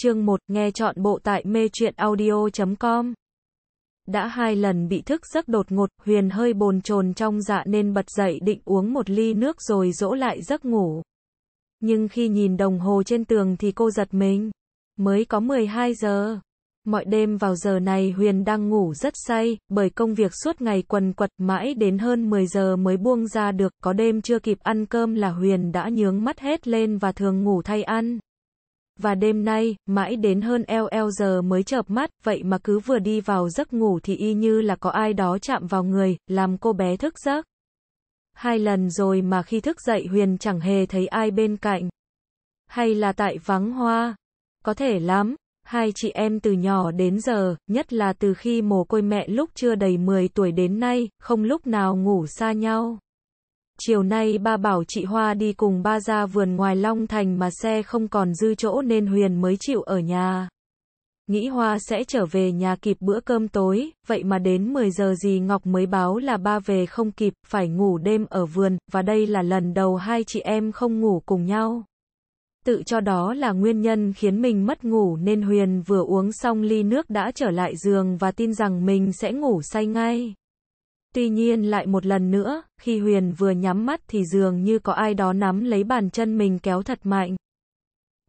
chương 1, nghe chọn bộ tại mê truyện audio.com. Đã hai lần bị thức giấc đột ngột, Huyền hơi bồn chồn trong dạ nên bật dậy định uống một ly nước rồi dỗ lại giấc ngủ. Nhưng khi nhìn đồng hồ trên tường thì cô giật mình. Mới có 12 giờ. Mọi đêm vào giờ này Huyền đang ngủ rất say, bởi công việc suốt ngày quần quật mãi đến hơn 10 giờ mới buông ra được, có đêm chưa kịp ăn cơm là Huyền đã nhướng mắt hết lên và thường ngủ thay ăn và đêm nay, mãi đến hơn LL giờ mới chợp mắt, vậy mà cứ vừa đi vào giấc ngủ thì y như là có ai đó chạm vào người, làm cô bé thức giấc. Hai lần rồi mà khi thức dậy Huyền chẳng hề thấy ai bên cạnh. Hay là tại vắng hoa? Có thể lắm, hai chị em từ nhỏ đến giờ, nhất là từ khi mồ côi mẹ lúc chưa đầy 10 tuổi đến nay, không lúc nào ngủ xa nhau. Chiều nay ba bảo chị Hoa đi cùng ba ra vườn ngoài Long Thành mà xe không còn dư chỗ nên Huyền mới chịu ở nhà. Nghĩ Hoa sẽ trở về nhà kịp bữa cơm tối, vậy mà đến 10 giờ gì Ngọc mới báo là ba về không kịp, phải ngủ đêm ở vườn, và đây là lần đầu hai chị em không ngủ cùng nhau. Tự cho đó là nguyên nhân khiến mình mất ngủ nên Huyền vừa uống xong ly nước đã trở lại giường và tin rằng mình sẽ ngủ say ngay. Tuy nhiên lại một lần nữa, khi Huyền vừa nhắm mắt thì dường như có ai đó nắm lấy bàn chân mình kéo thật mạnh.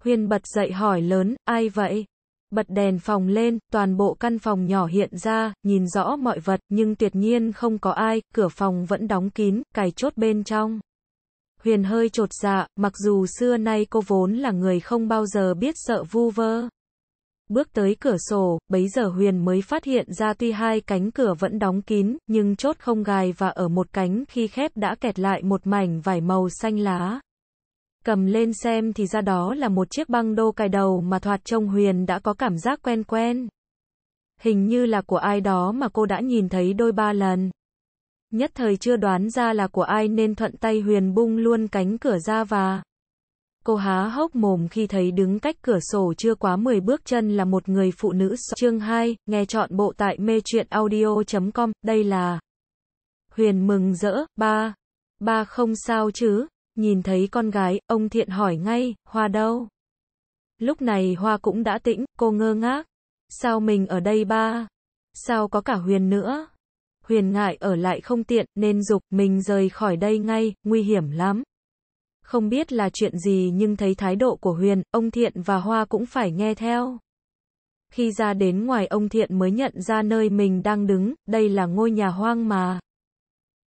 Huyền bật dậy hỏi lớn, ai vậy? Bật đèn phòng lên, toàn bộ căn phòng nhỏ hiện ra, nhìn rõ mọi vật, nhưng tuyệt nhiên không có ai, cửa phòng vẫn đóng kín, cài chốt bên trong. Huyền hơi trột dạ, mặc dù xưa nay cô vốn là người không bao giờ biết sợ vu vơ. Bước tới cửa sổ, bấy giờ Huyền mới phát hiện ra tuy hai cánh cửa vẫn đóng kín, nhưng chốt không gài và ở một cánh khi khép đã kẹt lại một mảnh vải màu xanh lá. Cầm lên xem thì ra đó là một chiếc băng đô cài đầu mà thoạt trông Huyền đã có cảm giác quen quen. Hình như là của ai đó mà cô đã nhìn thấy đôi ba lần. Nhất thời chưa đoán ra là của ai nên thuận tay Huyền bung luôn cánh cửa ra và cô há hốc mồm khi thấy đứng cách cửa sổ chưa quá 10 bước chân là một người phụ nữ. Chương 2, nghe chọn bộ tại mê truyện audio.com, đây là Huyền mừng rỡ, ba, ba không sao chứ, nhìn thấy con gái, ông thiện hỏi ngay, hoa đâu? Lúc này hoa cũng đã tĩnh, cô ngơ ngác. Sao mình ở đây ba? Sao có cả huyền nữa? Huyền ngại ở lại không tiện, nên dục mình rời khỏi đây ngay, nguy hiểm lắm. Không biết là chuyện gì nhưng thấy thái độ của Huyền, ông Thiện và Hoa cũng phải nghe theo. Khi ra đến ngoài ông Thiện mới nhận ra nơi mình đang đứng, đây là ngôi nhà hoang mà.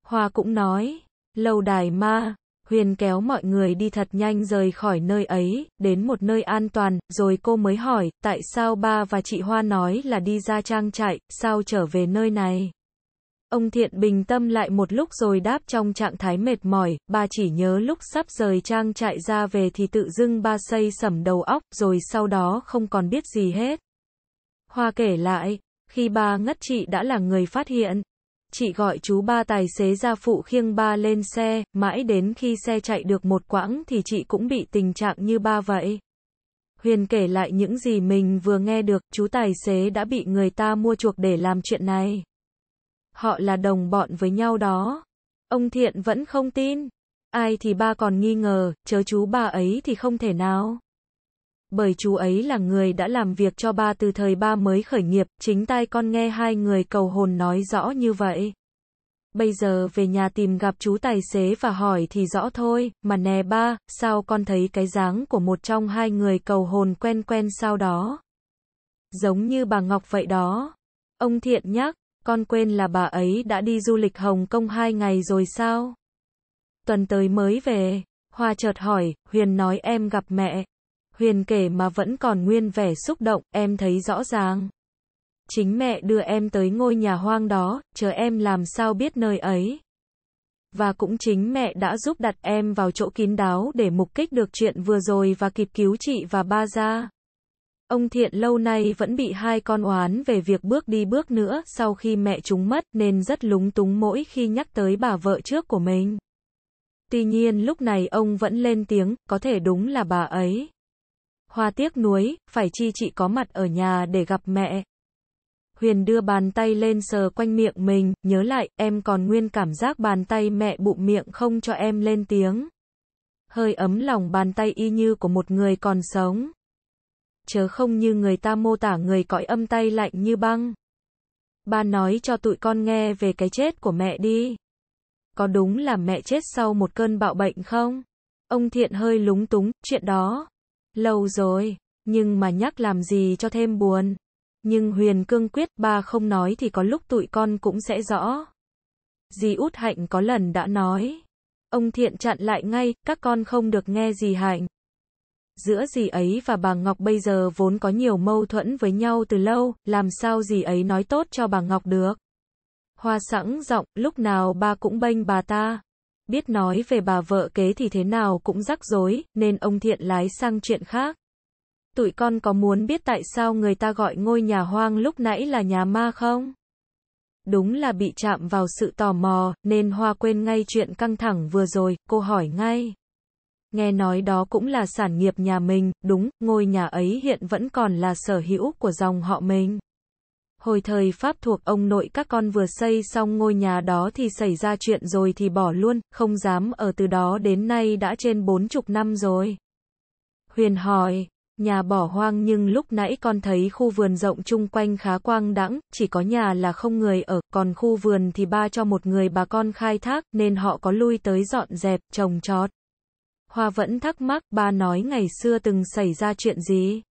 Hoa cũng nói, lâu đài ma, Huyền kéo mọi người đi thật nhanh rời khỏi nơi ấy, đến một nơi an toàn, rồi cô mới hỏi, tại sao ba và chị Hoa nói là đi ra trang trại, sao trở về nơi này? Ông Thiện bình tâm lại một lúc rồi đáp trong trạng thái mệt mỏi, bà chỉ nhớ lúc sắp rời trang chạy ra về thì tự dưng ba xây sẩm đầu óc, rồi sau đó không còn biết gì hết. Hoa kể lại, khi ba ngất chị đã là người phát hiện. Chị gọi chú ba tài xế ra phụ khiêng ba lên xe, mãi đến khi xe chạy được một quãng thì chị cũng bị tình trạng như ba vậy. Huyền kể lại những gì mình vừa nghe được, chú tài xế đã bị người ta mua chuộc để làm chuyện này. Họ là đồng bọn với nhau đó. Ông Thiện vẫn không tin. Ai thì ba còn nghi ngờ, chớ chú ba ấy thì không thể nào. Bởi chú ấy là người đã làm việc cho ba từ thời ba mới khởi nghiệp, chính tai con nghe hai người cầu hồn nói rõ như vậy. Bây giờ về nhà tìm gặp chú tài xế và hỏi thì rõ thôi, mà nè ba, sao con thấy cái dáng của một trong hai người cầu hồn quen quen sao đó. Giống như bà Ngọc vậy đó. Ông Thiện nhắc, con quên là bà ấy đã đi du lịch Hồng Kông hai ngày rồi sao? Tuần tới mới về, Hoa chợt hỏi, Huyền nói em gặp mẹ. Huyền kể mà vẫn còn nguyên vẻ xúc động, em thấy rõ ràng. Chính mẹ đưa em tới ngôi nhà hoang đó, chờ em làm sao biết nơi ấy. Và cũng chính mẹ đã giúp đặt em vào chỗ kín đáo để mục kích được chuyện vừa rồi và kịp cứu chị và ba ra. Ông Thiện lâu nay vẫn bị hai con oán về việc bước đi bước nữa sau khi mẹ chúng mất nên rất lúng túng mỗi khi nhắc tới bà vợ trước của mình. Tuy nhiên lúc này ông vẫn lên tiếng, có thể đúng là bà ấy. Hoa tiếc nuối, phải chi chị có mặt ở nhà để gặp mẹ. Huyền đưa bàn tay lên sờ quanh miệng mình, nhớ lại, em còn nguyên cảm giác bàn tay mẹ bụng miệng không cho em lên tiếng. Hơi ấm lòng bàn tay y như của một người còn sống chớ không như người ta mô tả người cõi âm tay lạnh như băng. Ba nói cho tụi con nghe về cái chết của mẹ đi. Có đúng là mẹ chết sau một cơn bạo bệnh không? Ông Thiện hơi lúng túng, chuyện đó. Lâu rồi, nhưng mà nhắc làm gì cho thêm buồn. Nhưng Huyền cương quyết ba không nói thì có lúc tụi con cũng sẽ rõ. Dì út hạnh có lần đã nói. Ông Thiện chặn lại ngay, các con không được nghe dì hạnh. Giữa dì ấy và bà Ngọc bây giờ vốn có nhiều mâu thuẫn với nhau từ lâu, làm sao dì ấy nói tốt cho bà Ngọc được. Hoa sẵn giọng, lúc nào ba cũng bênh bà ta. Biết nói về bà vợ kế thì thế nào cũng rắc rối, nên ông thiện lái sang chuyện khác. Tụi con có muốn biết tại sao người ta gọi ngôi nhà hoang lúc nãy là nhà ma không? Đúng là bị chạm vào sự tò mò, nên Hoa quên ngay chuyện căng thẳng vừa rồi, cô hỏi ngay. Nghe nói đó cũng là sản nghiệp nhà mình, đúng, ngôi nhà ấy hiện vẫn còn là sở hữu của dòng họ mình. Hồi thời Pháp thuộc ông nội các con vừa xây xong ngôi nhà đó thì xảy ra chuyện rồi thì bỏ luôn, không dám ở từ đó đến nay đã trên bốn chục năm rồi. Huyền hỏi, nhà bỏ hoang nhưng lúc nãy con thấy khu vườn rộng chung quanh khá quang đãng, chỉ có nhà là không người ở, còn khu vườn thì ba cho một người bà con khai thác nên họ có lui tới dọn dẹp, trồng trọt. Hoa vẫn thắc mắc, ba nói ngày xưa từng xảy ra chuyện gì?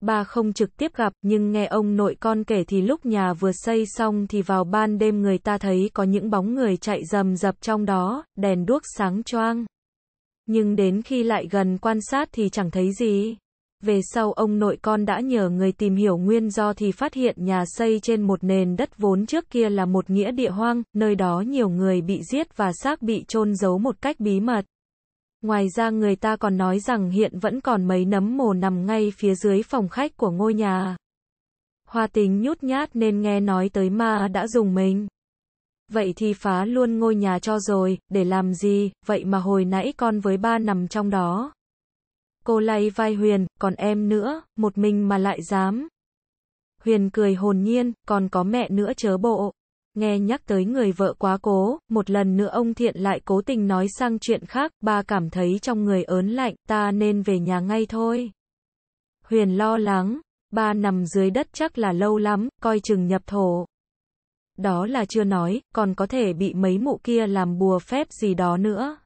Ba không trực tiếp gặp, nhưng nghe ông nội con kể thì lúc nhà vừa xây xong thì vào ban đêm người ta thấy có những bóng người chạy rầm rập trong đó, đèn đuốc sáng choang. Nhưng đến khi lại gần quan sát thì chẳng thấy gì. Về sau ông nội con đã nhờ người tìm hiểu nguyên do thì phát hiện nhà xây trên một nền đất vốn trước kia là một nghĩa địa hoang, nơi đó nhiều người bị giết và xác bị chôn giấu một cách bí mật. Ngoài ra người ta còn nói rằng hiện vẫn còn mấy nấm mồ nằm ngay phía dưới phòng khách của ngôi nhà. Hoa tính nhút nhát nên nghe nói tới ma đã dùng mình. Vậy thì phá luôn ngôi nhà cho rồi, để làm gì, vậy mà hồi nãy con với ba nằm trong đó. Cô lay vai Huyền, còn em nữa, một mình mà lại dám. Huyền cười hồn nhiên, còn có mẹ nữa chớ bộ. Nghe nhắc tới người vợ quá cố, một lần nữa ông Thiện lại cố tình nói sang chuyện khác, ba cảm thấy trong người ớn lạnh, ta nên về nhà ngay thôi. Huyền lo lắng, ba nằm dưới đất chắc là lâu lắm, coi chừng nhập thổ. Đó là chưa nói, còn có thể bị mấy mụ kia làm bùa phép gì đó nữa.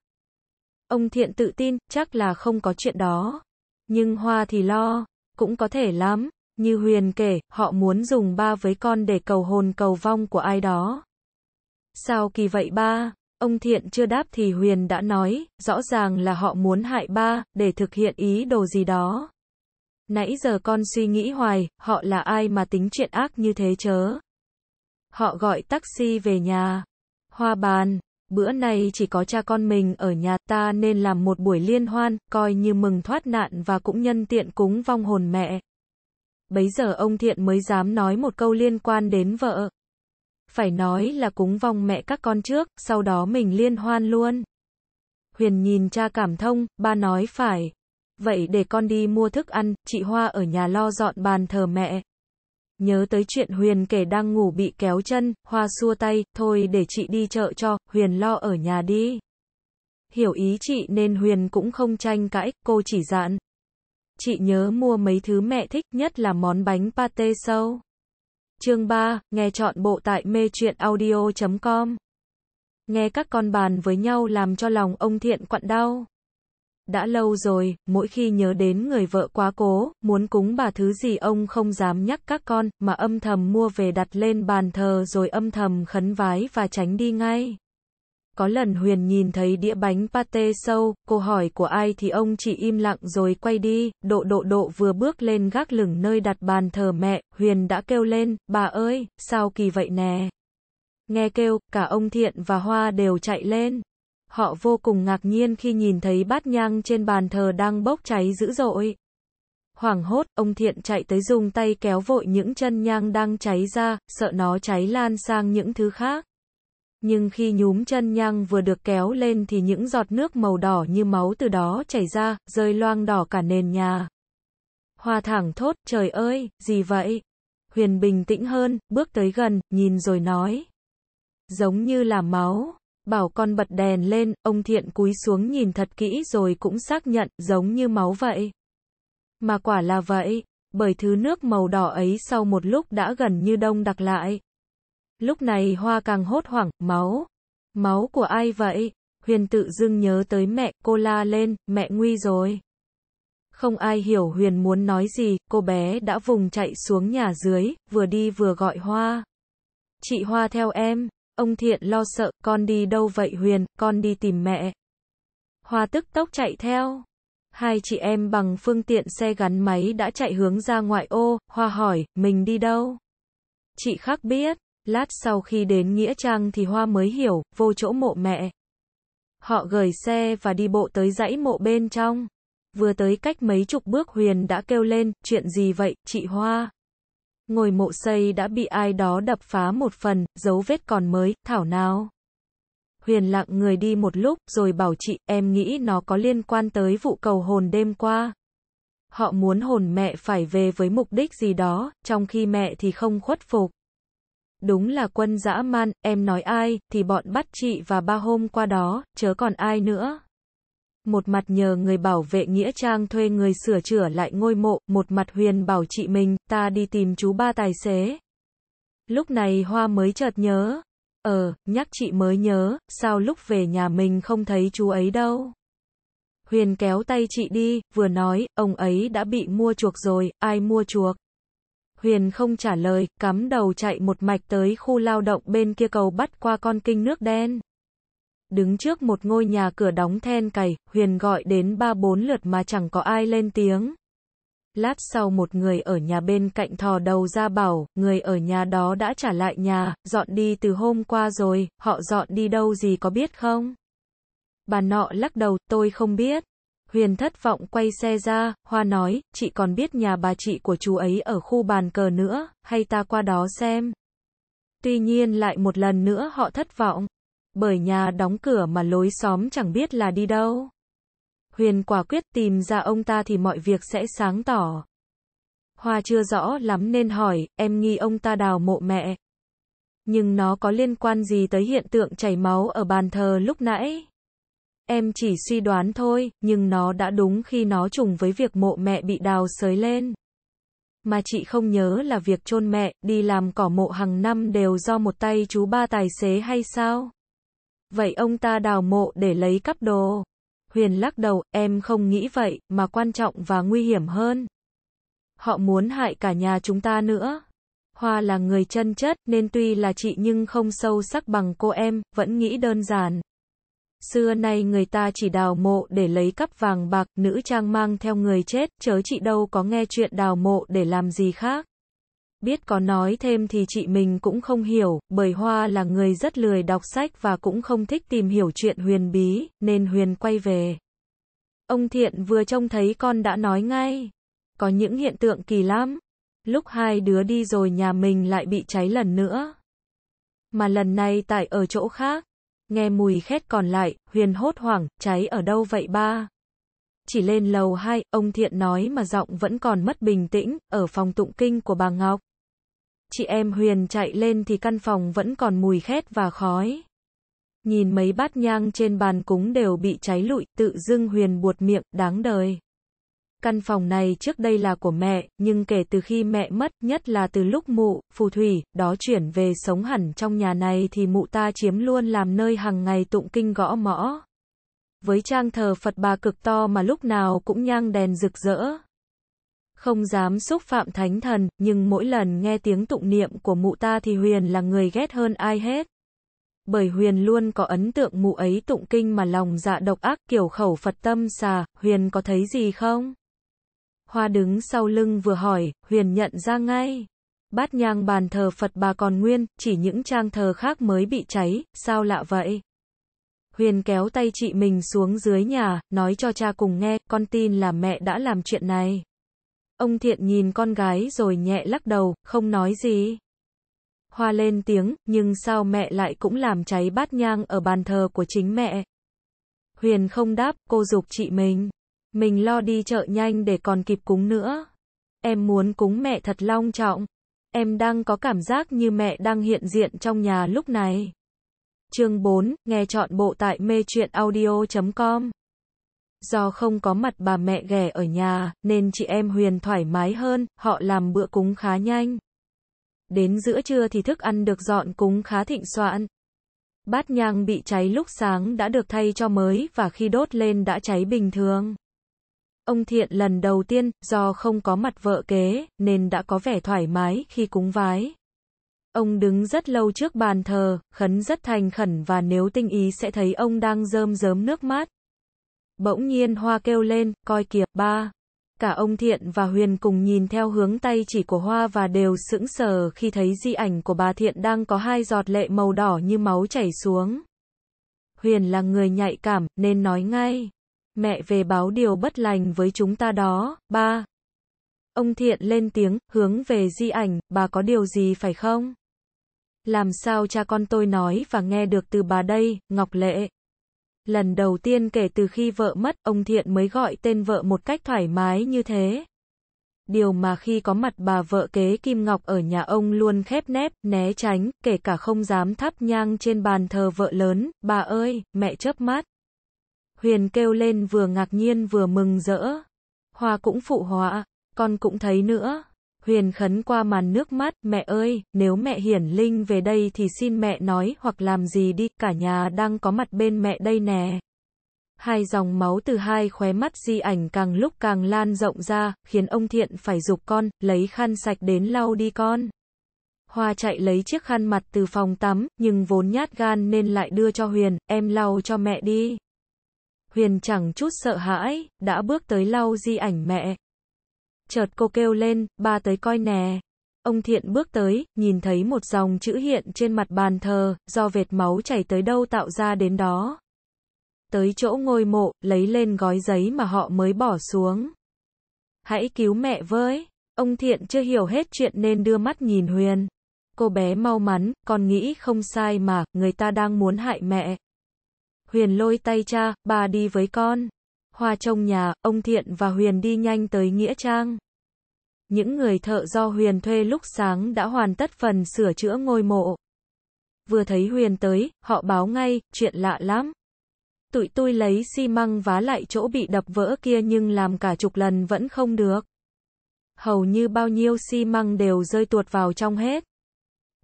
Ông Thiện tự tin, chắc là không có chuyện đó. Nhưng Hoa thì lo, cũng có thể lắm. Như Huyền kể, họ muốn dùng ba với con để cầu hồn cầu vong của ai đó. Sao kỳ vậy ba? Ông Thiện chưa đáp thì Huyền đã nói, rõ ràng là họ muốn hại ba, để thực hiện ý đồ gì đó. Nãy giờ con suy nghĩ hoài, họ là ai mà tính chuyện ác như thế chớ? Họ gọi taxi về nhà. Hoa bàn, bữa nay chỉ có cha con mình ở nhà ta nên làm một buổi liên hoan, coi như mừng thoát nạn và cũng nhân tiện cúng vong hồn mẹ bấy giờ ông Thiện mới dám nói một câu liên quan đến vợ. Phải nói là cúng vong mẹ các con trước, sau đó mình liên hoan luôn. Huyền nhìn cha cảm thông, ba nói phải. Vậy để con đi mua thức ăn, chị Hoa ở nhà lo dọn bàn thờ mẹ. Nhớ tới chuyện Huyền kể đang ngủ bị kéo chân, Hoa xua tay, thôi để chị đi chợ cho, Huyền lo ở nhà đi. Hiểu ý chị nên Huyền cũng không tranh cãi, cô chỉ dặn chị nhớ mua mấy thứ mẹ thích nhất là món bánh pate sâu. Chương 3, nghe chọn bộ tại mê truyện audio.com. Nghe các con bàn với nhau làm cho lòng ông thiện quặn đau. Đã lâu rồi, mỗi khi nhớ đến người vợ quá cố, muốn cúng bà thứ gì ông không dám nhắc các con, mà âm thầm mua về đặt lên bàn thờ rồi âm thầm khấn vái và tránh đi ngay. Có lần Huyền nhìn thấy đĩa bánh pate sâu, cô hỏi của ai thì ông chỉ im lặng rồi quay đi, độ độ độ vừa bước lên gác lửng nơi đặt bàn thờ mẹ, Huyền đã kêu lên, bà ơi, sao kỳ vậy nè. Nghe kêu, cả ông Thiện và Hoa đều chạy lên. Họ vô cùng ngạc nhiên khi nhìn thấy bát nhang trên bàn thờ đang bốc cháy dữ dội. Hoảng hốt, ông Thiện chạy tới dùng tay kéo vội những chân nhang đang cháy ra, sợ nó cháy lan sang những thứ khác nhưng khi nhúm chân nhang vừa được kéo lên thì những giọt nước màu đỏ như máu từ đó chảy ra, rơi loang đỏ cả nền nhà. Hoa thẳng thốt, trời ơi, gì vậy? Huyền bình tĩnh hơn, bước tới gần, nhìn rồi nói. Giống như là máu. Bảo con bật đèn lên, ông thiện cúi xuống nhìn thật kỹ rồi cũng xác nhận, giống như máu vậy. Mà quả là vậy, bởi thứ nước màu đỏ ấy sau một lúc đã gần như đông đặc lại. Lúc này Hoa càng hốt hoảng, máu. Máu của ai vậy? Huyền tự dưng nhớ tới mẹ, cô la lên, mẹ nguy rồi. Không ai hiểu Huyền muốn nói gì, cô bé đã vùng chạy xuống nhà dưới, vừa đi vừa gọi Hoa. Chị Hoa theo em, ông Thiện lo sợ, con đi đâu vậy Huyền, con đi tìm mẹ. Hoa tức tốc chạy theo. Hai chị em bằng phương tiện xe gắn máy đã chạy hướng ra ngoại ô, Hoa hỏi, mình đi đâu? Chị khác biết, Lát sau khi đến Nghĩa Trang thì Hoa mới hiểu, vô chỗ mộ mẹ. Họ gửi xe và đi bộ tới dãy mộ bên trong. Vừa tới cách mấy chục bước Huyền đã kêu lên, chuyện gì vậy, chị Hoa? Ngồi mộ xây đã bị ai đó đập phá một phần, dấu vết còn mới, thảo nào. Huyền lặng người đi một lúc, rồi bảo chị, em nghĩ nó có liên quan tới vụ cầu hồn đêm qua. Họ muốn hồn mẹ phải về với mục đích gì đó, trong khi mẹ thì không khuất phục đúng là quân dã man, em nói ai, thì bọn bắt chị và ba hôm qua đó, chớ còn ai nữa. Một mặt nhờ người bảo vệ Nghĩa Trang thuê người sửa chữa lại ngôi mộ, một mặt Huyền bảo chị mình, ta đi tìm chú ba tài xế. Lúc này Hoa mới chợt nhớ. Ờ, nhắc chị mới nhớ, sao lúc về nhà mình không thấy chú ấy đâu. Huyền kéo tay chị đi, vừa nói, ông ấy đã bị mua chuộc rồi, ai mua chuộc. Huyền không trả lời, cắm đầu chạy một mạch tới khu lao động bên kia cầu bắt qua con kinh nước đen. Đứng trước một ngôi nhà cửa đóng then cày, Huyền gọi đến ba bốn lượt mà chẳng có ai lên tiếng. Lát sau một người ở nhà bên cạnh thò đầu ra bảo, người ở nhà đó đã trả lại nhà, dọn đi từ hôm qua rồi, họ dọn đi đâu gì có biết không? Bà nọ lắc đầu, tôi không biết. Huyền thất vọng quay xe ra, Hoa nói, chị còn biết nhà bà chị của chú ấy ở khu bàn cờ nữa, hay ta qua đó xem. Tuy nhiên lại một lần nữa họ thất vọng, bởi nhà đóng cửa mà lối xóm chẳng biết là đi đâu. Huyền quả quyết tìm ra ông ta thì mọi việc sẽ sáng tỏ. Hoa chưa rõ lắm nên hỏi, em nghi ông ta đào mộ mẹ. Nhưng nó có liên quan gì tới hiện tượng chảy máu ở bàn thờ lúc nãy? Em chỉ suy đoán thôi, nhưng nó đã đúng khi nó trùng với việc mộ mẹ bị đào sới lên. Mà chị không nhớ là việc chôn mẹ, đi làm cỏ mộ hàng năm đều do một tay chú ba tài xế hay sao? Vậy ông ta đào mộ để lấy cắp đồ. Huyền lắc đầu, em không nghĩ vậy, mà quan trọng và nguy hiểm hơn. Họ muốn hại cả nhà chúng ta nữa. Hoa là người chân chất, nên tuy là chị nhưng không sâu sắc bằng cô em, vẫn nghĩ đơn giản xưa nay người ta chỉ đào mộ để lấy cắp vàng bạc, nữ trang mang theo người chết, chớ chị đâu có nghe chuyện đào mộ để làm gì khác. Biết có nói thêm thì chị mình cũng không hiểu, bởi Hoa là người rất lười đọc sách và cũng không thích tìm hiểu chuyện huyền bí, nên huyền quay về. Ông Thiện vừa trông thấy con đã nói ngay. Có những hiện tượng kỳ lắm. Lúc hai đứa đi rồi nhà mình lại bị cháy lần nữa. Mà lần này tại ở chỗ khác. Nghe mùi khét còn lại, Huyền hốt hoảng, cháy ở đâu vậy ba? Chỉ lên lầu hai, ông Thiện nói mà giọng vẫn còn mất bình tĩnh, ở phòng tụng kinh của bà Ngọc. Chị em Huyền chạy lên thì căn phòng vẫn còn mùi khét và khói. Nhìn mấy bát nhang trên bàn cúng đều bị cháy lụi, tự dưng Huyền buột miệng, đáng đời. Căn phòng này trước đây là của mẹ, nhưng kể từ khi mẹ mất, nhất là từ lúc mụ, phù thủy, đó chuyển về sống hẳn trong nhà này thì mụ ta chiếm luôn làm nơi hàng ngày tụng kinh gõ mõ. Với trang thờ Phật bà cực to mà lúc nào cũng nhang đèn rực rỡ. Không dám xúc phạm thánh thần, nhưng mỗi lần nghe tiếng tụng niệm của mụ ta thì Huyền là người ghét hơn ai hết bởi Huyền luôn có ấn tượng mụ ấy tụng kinh mà lòng dạ độc ác kiểu khẩu Phật tâm xà, Huyền có thấy gì không? Hoa đứng sau lưng vừa hỏi, Huyền nhận ra ngay. Bát nhang bàn thờ Phật bà còn nguyên, chỉ những trang thờ khác mới bị cháy, sao lạ vậy? Huyền kéo tay chị mình xuống dưới nhà, nói cho cha cùng nghe, con tin là mẹ đã làm chuyện này. Ông Thiện nhìn con gái rồi nhẹ lắc đầu, không nói gì. Hoa lên tiếng, nhưng sao mẹ lại cũng làm cháy bát nhang ở bàn thờ của chính mẹ? Huyền không đáp, cô dục chị mình. Mình lo đi chợ nhanh để còn kịp cúng nữa. Em muốn cúng mẹ thật long trọng. Em đang có cảm giác như mẹ đang hiện diện trong nhà lúc này. Chương 4, nghe chọn bộ tại mê chuyện audio.com Do không có mặt bà mẹ ghẻ ở nhà, nên chị em Huyền thoải mái hơn, họ làm bữa cúng khá nhanh. Đến giữa trưa thì thức ăn được dọn cúng khá thịnh soạn. Bát nhang bị cháy lúc sáng đã được thay cho mới và khi đốt lên đã cháy bình thường. Ông Thiện lần đầu tiên, do không có mặt vợ kế, nên đã có vẻ thoải mái khi cúng vái. Ông đứng rất lâu trước bàn thờ, khấn rất thành khẩn và nếu tinh ý sẽ thấy ông đang rơm rớm nước mát. Bỗng nhiên Hoa kêu lên, coi kìa, ba. Cả ông Thiện và Huyền cùng nhìn theo hướng tay chỉ của Hoa và đều sững sờ khi thấy di ảnh của bà Thiện đang có hai giọt lệ màu đỏ như máu chảy xuống. Huyền là người nhạy cảm, nên nói ngay mẹ về báo điều bất lành với chúng ta đó, ba. Ông Thiện lên tiếng, hướng về di ảnh, bà có điều gì phải không? Làm sao cha con tôi nói và nghe được từ bà đây, Ngọc Lệ. Lần đầu tiên kể từ khi vợ mất, ông Thiện mới gọi tên vợ một cách thoải mái như thế. Điều mà khi có mặt bà vợ kế Kim Ngọc ở nhà ông luôn khép nép, né tránh, kể cả không dám thắp nhang trên bàn thờ vợ lớn, bà ơi, mẹ chớp mắt. Huyền kêu lên vừa ngạc nhiên vừa mừng rỡ. Hoa cũng phụ họa, con cũng thấy nữa. Huyền khấn qua màn nước mắt, mẹ ơi, nếu mẹ hiển linh về đây thì xin mẹ nói hoặc làm gì đi, cả nhà đang có mặt bên mẹ đây nè. Hai dòng máu từ hai khóe mắt di ảnh càng lúc càng lan rộng ra, khiến ông thiện phải dục con, lấy khăn sạch đến lau đi con. Hoa chạy lấy chiếc khăn mặt từ phòng tắm, nhưng vốn nhát gan nên lại đưa cho Huyền, em lau cho mẹ đi. Huyền chẳng chút sợ hãi, đã bước tới lau di ảnh mẹ. Chợt cô kêu lên, ba tới coi nè. Ông Thiện bước tới, nhìn thấy một dòng chữ hiện trên mặt bàn thờ, do vệt máu chảy tới đâu tạo ra đến đó. Tới chỗ ngôi mộ, lấy lên gói giấy mà họ mới bỏ xuống. Hãy cứu mẹ với. Ông Thiện chưa hiểu hết chuyện nên đưa mắt nhìn Huyền. Cô bé mau mắn, con nghĩ không sai mà, người ta đang muốn hại mẹ. Huyền lôi tay cha, bà đi với con. Hoa trong nhà, ông Thiện và Huyền đi nhanh tới Nghĩa Trang. Những người thợ do Huyền thuê lúc sáng đã hoàn tất phần sửa chữa ngôi mộ. Vừa thấy Huyền tới, họ báo ngay, chuyện lạ lắm. Tụi tôi lấy xi măng vá lại chỗ bị đập vỡ kia nhưng làm cả chục lần vẫn không được. Hầu như bao nhiêu xi măng đều rơi tuột vào trong hết.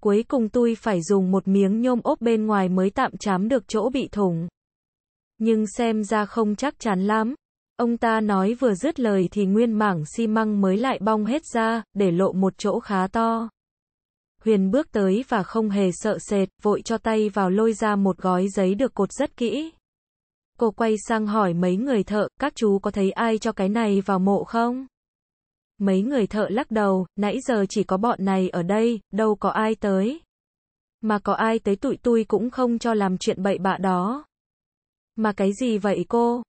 Cuối cùng tôi phải dùng một miếng nhôm ốp bên ngoài mới tạm chám được chỗ bị thủng nhưng xem ra không chắc chắn lắm. Ông ta nói vừa dứt lời thì nguyên mảng xi măng mới lại bong hết ra, để lộ một chỗ khá to. Huyền bước tới và không hề sợ sệt, vội cho tay vào lôi ra một gói giấy được cột rất kỹ. Cô quay sang hỏi mấy người thợ, các chú có thấy ai cho cái này vào mộ không? Mấy người thợ lắc đầu, nãy giờ chỉ có bọn này ở đây, đâu có ai tới. Mà có ai tới tụi tôi cũng không cho làm chuyện bậy bạ đó. Mà cái gì vậy cô?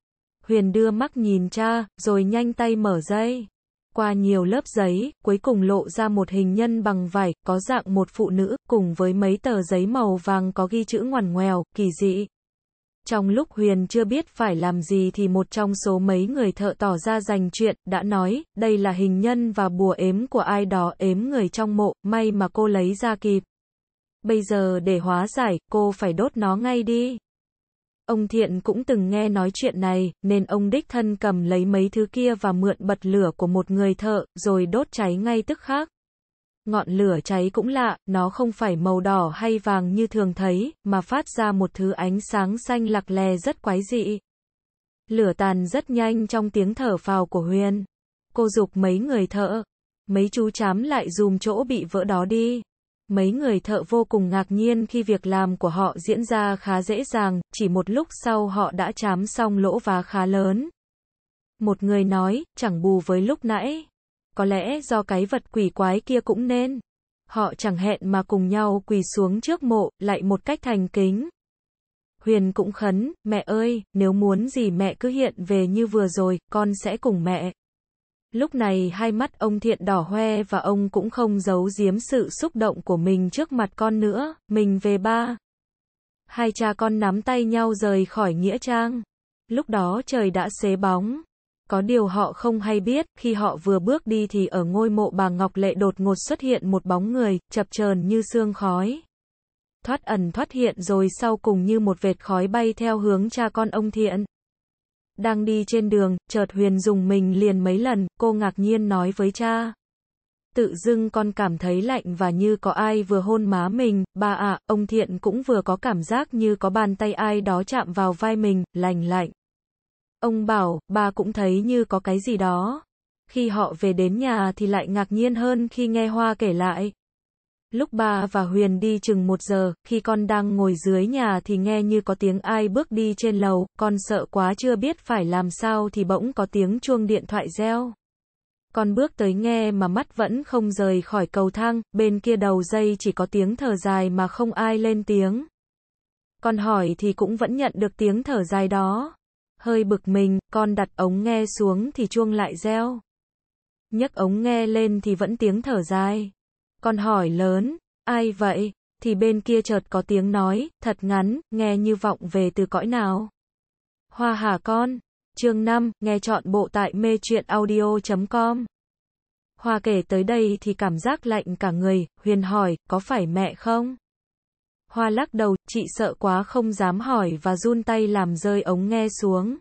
Huyền đưa mắt nhìn cha, rồi nhanh tay mở dây. Qua nhiều lớp giấy, cuối cùng lộ ra một hình nhân bằng vải, có dạng một phụ nữ, cùng với mấy tờ giấy màu vàng có ghi chữ ngoằn ngoèo, kỳ dị. Trong lúc Huyền chưa biết phải làm gì thì một trong số mấy người thợ tỏ ra dành chuyện, đã nói, đây là hình nhân và bùa ếm của ai đó ếm người trong mộ, may mà cô lấy ra kịp. Bây giờ để hóa giải, cô phải đốt nó ngay đi. Ông Thiện cũng từng nghe nói chuyện này, nên ông đích thân cầm lấy mấy thứ kia và mượn bật lửa của một người thợ, rồi đốt cháy ngay tức khắc. Ngọn lửa cháy cũng lạ, nó không phải màu đỏ hay vàng như thường thấy, mà phát ra một thứ ánh sáng xanh lạc lè rất quái dị. Lửa tàn rất nhanh trong tiếng thở phào của Huyền. Cô dục mấy người thợ, mấy chú chám lại dùm chỗ bị vỡ đó đi. Mấy người thợ vô cùng ngạc nhiên khi việc làm của họ diễn ra khá dễ dàng, chỉ một lúc sau họ đã chám xong lỗ vá khá lớn. Một người nói, chẳng bù với lúc nãy. Có lẽ do cái vật quỷ quái kia cũng nên. Họ chẳng hẹn mà cùng nhau quỳ xuống trước mộ, lại một cách thành kính. Huyền cũng khấn, mẹ ơi, nếu muốn gì mẹ cứ hiện về như vừa rồi, con sẽ cùng mẹ. Lúc này hai mắt ông Thiện đỏ hoe và ông cũng không giấu giếm sự xúc động của mình trước mặt con nữa, mình về ba. Hai cha con nắm tay nhau rời khỏi Nghĩa Trang. Lúc đó trời đã xế bóng. Có điều họ không hay biết, khi họ vừa bước đi thì ở ngôi mộ bà Ngọc Lệ đột ngột xuất hiện một bóng người, chập chờn như sương khói. Thoát ẩn thoát hiện rồi sau cùng như một vệt khói bay theo hướng cha con ông Thiện. Đang đi trên đường, chợt Huyền dùng mình liền mấy lần, cô ngạc nhiên nói với cha. Tự dưng con cảm thấy lạnh và như có ai vừa hôn má mình, Ba ạ, à, ông Thiện cũng vừa có cảm giác như có bàn tay ai đó chạm vào vai mình, lành lạnh. Ông bảo, bà cũng thấy như có cái gì đó. Khi họ về đến nhà thì lại ngạc nhiên hơn khi nghe Hoa kể lại. Lúc bà và Huyền đi chừng một giờ, khi con đang ngồi dưới nhà thì nghe như có tiếng ai bước đi trên lầu, con sợ quá chưa biết phải làm sao thì bỗng có tiếng chuông điện thoại reo. Con bước tới nghe mà mắt vẫn không rời khỏi cầu thang, bên kia đầu dây chỉ có tiếng thở dài mà không ai lên tiếng. Con hỏi thì cũng vẫn nhận được tiếng thở dài đó. Hơi bực mình, con đặt ống nghe xuống thì chuông lại reo. nhấc ống nghe lên thì vẫn tiếng thở dài. Còn hỏi lớn, ai vậy? Thì bên kia chợt có tiếng nói, thật ngắn, nghe như vọng về từ cõi nào. Hoa hà con? Chương 5, nghe chọn bộ tại mê truyện audio.com Hoa kể tới đây thì cảm giác lạnh cả người, Huyền hỏi, có phải mẹ không? Hoa lắc đầu, chị sợ quá không dám hỏi và run tay làm rơi ống nghe xuống.